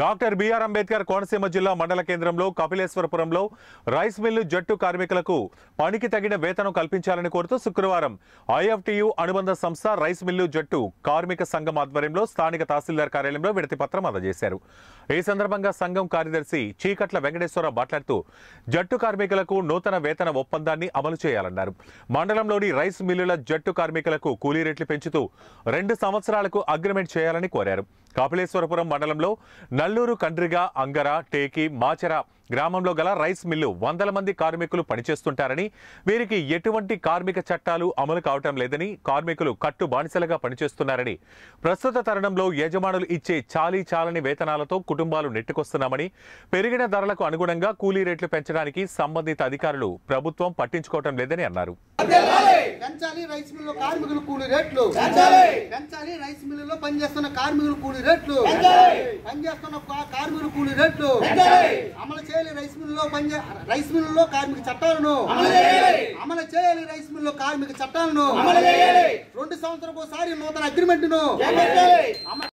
doctor BR Ambedkar Konaseema జిల్లా మండల కేంద్రంలో కపిలేశ్వరపురంలో రైస్ మిల్లు జట్టు కార్మికులకు పనికి తగిన వేతనం కల్పించాలని కోరుతూ శుక్రవారం ఐఎఫ్టియు అనుబంధ సంస్థ రైస్ మిల్లు జట్టు కార్మిక సంఘం ఆధ్వర్యంలో స్థానిక తహసీల్దార్ కార్యాలయంలో విడతిపత్రం అందజేశారు ఈ సందర్భంగా సంఘం కార్యదర్శి చీకట్ల వెంకటేశ్వరరావు మాట్లాడుతూ జట్టు కార్మికులకు నూతన వేతన ఒప్పందాన్ని అమలు చేయాలన్నారు మండలంలోని రైస్ మిల్లుల జట్టు కార్మికులకు కూలీ రేట్లు పెంచుతూ రెండు సంవత్సరాలకు అగ్రిమెంట్ చేయాలని కోరారు కాపిలేశ్వరపురం మండలంలో నల్లూరు కండ్రిగ అంగర టేకి మాచర గ్రామంలో గల రైస్ మిల్లు వందల మంది కార్మికులు పనిచేస్తుంటారని వీరికి ఎటువంటి కార్మిక చట్టాలు అమలు కావటం లేదని కార్మికులు కట్టు బానిసలుగా పనిచేస్తున్నారని ప్రస్తుత తరుణంలో యజమానులు ఇచ్చే చాలీ చాలని వేతనాలతో కుటుంబాలు నెట్టుకొస్తున్నామని పెరిగిన ధరలకు అనుగుణంగా కూలీ రేట్లు పెంచడానికి సంబంధిత అధికారులు ప్రభుత్వం పట్టించుకోవటం లేదని అన్నారు పెంచాలి రైస్ మిల్లులో కార్మికుల కూలి రేట్లు పెంచాలి రైస్ మిల్లులో పనిచేస్తున్న కార్మికుల కూలి రేట్లు పనిచేస్తున్న కార్మికుల కూలి రేట్లు అమలు చేయాలి రైస్ మిల్లులో పనిచే రైస్ మిల్లులో కార్మిక చట్టాలను అమలు చేయాలి రైస్ మిల్లులో కార్మిక చట్టాలను రెండు సంవత్సరాలకు ఒకసారి నూతన అగ్రిమెంట్ను